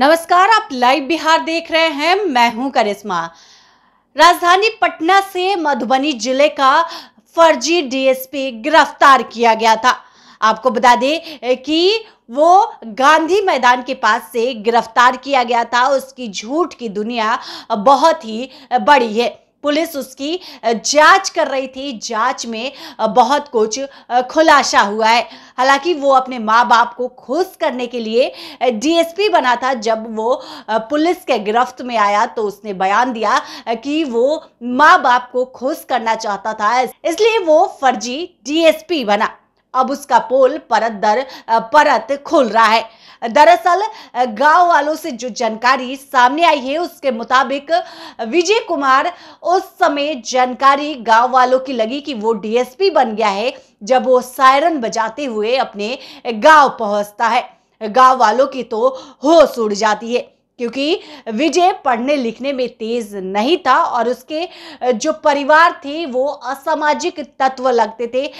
नमस्कार आप लाइव बिहार देख रहे हैं मैं हूं करिश्मा राजधानी पटना से मधुबनी जिले का फर्जी डीएसपी गिरफ्तार किया गया था आपको बता दें कि वो गांधी मैदान के पास से गिरफ्तार किया गया था उसकी झूठ की दुनिया बहुत ही बड़ी है पुलिस उसकी जांच कर रही थी जांच में बहुत कुछ खुलासा हुआ है हालांकि वो अपने माँ बाप को खुश करने के लिए डीएसपी बना था जब वो पुलिस के गिरफ्त में आया तो उसने बयान दिया कि वो माँ बाप को खुश करना चाहता था इसलिए वो फर्जी डीएसपी बना अब उसका पोल परत दर परत खुल रहा है दरअसल गांव वालों से जो जानकारी सामने आई है उसके मुताबिक विजय कुमार उस समय जानकारी गांव वालों की लगी कि वो डीएसपी बन गया है जब वो सायरन बजाते हुए अपने गांव पहुंचता है गांव वालों की तो होश उड़ जाती है क्योंकि विजय पढ़ने लिखने में तेज नहीं था और उसके जो परिवार थे वो असामाजिक तत्व लगते थे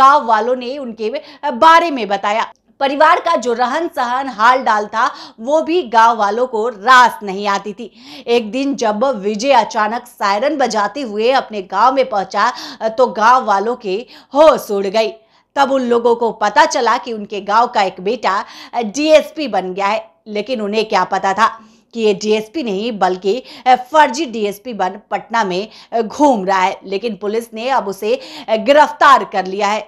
गांव वालों ने उनके बारे में बताया परिवार का जो रहन सहन हाल डाल था वो भी गांव वालों को रास नहीं आती थी एक दिन जब विजय अचानक सायरन बजाते हुए अपने गांव में पहुंचा तो गांव वालों के होश उड़ गई तब उन लोगों को पता चला कि उनके गांव का एक बेटा डीएसपी बन गया है लेकिन उन्हें क्या पता था कि ये डीएसपी नहीं बल्कि फर्जी डीएसपी बन पटना में घूम रहा है लेकिन पुलिस ने अब उसे गिरफ्तार कर लिया है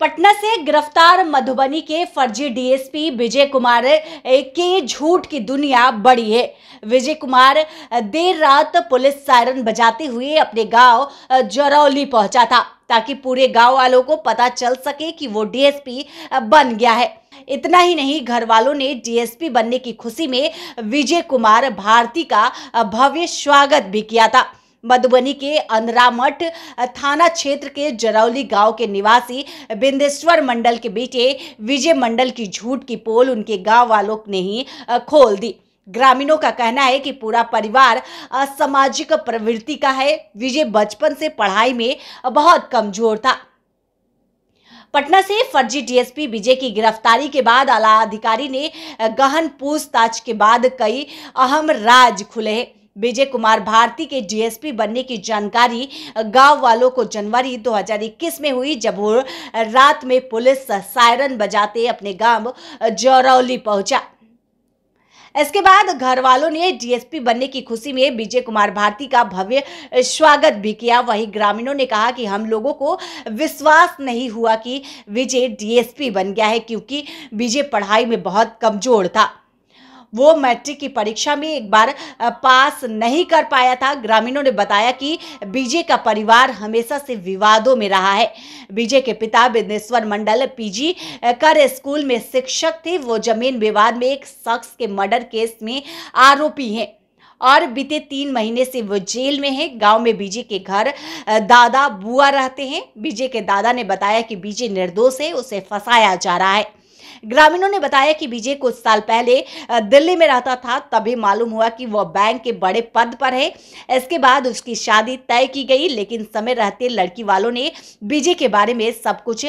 पटना से गिरफ्तार मधुबनी के फर्जी डीएसपी विजय कुमार के झूठ की दुनिया बड़ी है विजय कुमार देर रात पुलिस सायरन बजाते हुए अपने गांव जरौली पहुंचा था ताकि पूरे गांव वालों को पता चल सके कि वो डीएसपी बन गया है इतना ही नहीं घर वालों ने डीएसपी बनने की खुशी में विजय कुमार भारती का भव्य स्वागत भी किया था मधुबनी के अंदरामठ थाना क्षेत्र के जरौली गांव के निवासी बिंदेश्वर मंडल के बेटे विजय मंडल की झूठ की पोल उनके गांव वालों ने ही खोल दी ग्रामीणों का कहना है कि पूरा परिवार सामाजिक प्रवृत्ति का है विजय बचपन से पढ़ाई में बहुत कमजोर था पटना से फर्जी डीएसपी विजय की गिरफ्तारी के बाद आला अधिकारी ने गहन पूछताछ के बाद कई अहम राज खुले हैं विजय कुमार भारती के डीएसपी बनने की जानकारी गांव वालों को जनवरी 2021 में हुई जब वो रात में पुलिस सायरन बजाते अपने गांव जौरौली पहुंचा इसके बाद घर वालों ने डीएसपी बनने की खुशी में विजय कुमार भारती का भव्य स्वागत भी किया वहीं ग्रामीणों ने कहा कि हम लोगों को विश्वास नहीं हुआ कि विजय डीएसपी बन गया है क्योंकि विजय पढ़ाई में बहुत कमजोर था वो मैट्रिक की परीक्षा में एक बार पास नहीं कर पाया था ग्रामीणों ने बताया कि बीजे का परिवार हमेशा से विवादों में रहा है बीजे के पिता बिजनेश्वर मंडल पीजी कर स्कूल में शिक्षक थे वो जमीन विवाद में एक शख्स के मर्डर केस में आरोपी हैं और बीते तीन महीने से वो जेल में है गांव में बीजे के घर दादा बुआ रहते हैं बीजे के दादा ने बताया कि बीजे निर्दोष है उसे फंसाया जा रहा है ग्रामीणों ने बताया कि विजय कुछ साल पहले दिल्ली में रहता था तभी मालूम हुआ कि वह बैंक के बड़े पद पर है इसके बाद उसकी शादी तय की गई लेकिन समय रहते लड़की वालों ने विजय के बारे में सब कुछ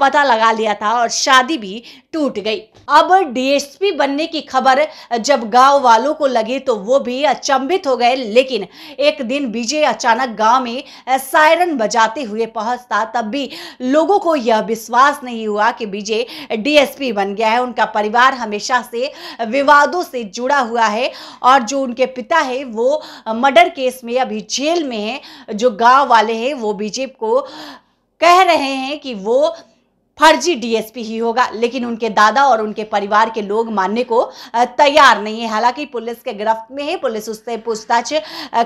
पता लगा लिया था और शादी भी टूट गई अब डीएसपी बनने की खबर जब गांव वालों को लगी तो वो भी अचंभित हो गए लेकिन एक दिन विजय अचानक गांव में सायरन बजाते हुए पहुंचता तब भी लोगों को यह विश्वास नहीं हुआ कि विजय डीएसपी भी बन गया है उनका परिवार हमेशा से विवादों से जुड़ा हुआ है और जो उनके पिता है वो मर्डर केस में अभी जेल में है जो गांव वाले हैं वो बीजेपी को कह रहे हैं कि वो फर्जी डीएसपी ही होगा लेकिन उनके दादा और उनके परिवार के लोग मानने को तैयार नहीं है हालांकि पुलिस के गिरफ्त में है पुलिस उससे पूछताछ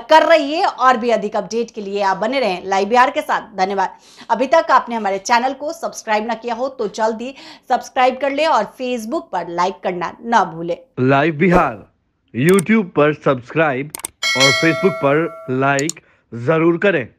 कर रही है और भी अधिक अपडेट के लिए आप बने रहें लाइव बिहार के साथ धन्यवाद अभी तक आपने हमारे चैनल को सब्सक्राइब ना किया हो तो जल्द ही सब्सक्राइब कर ले और फेसबुक पर लाइक करना न भूले लाइव बिहार यूट्यूब पर सब्सक्राइब और फेसबुक पर लाइक जरूर करें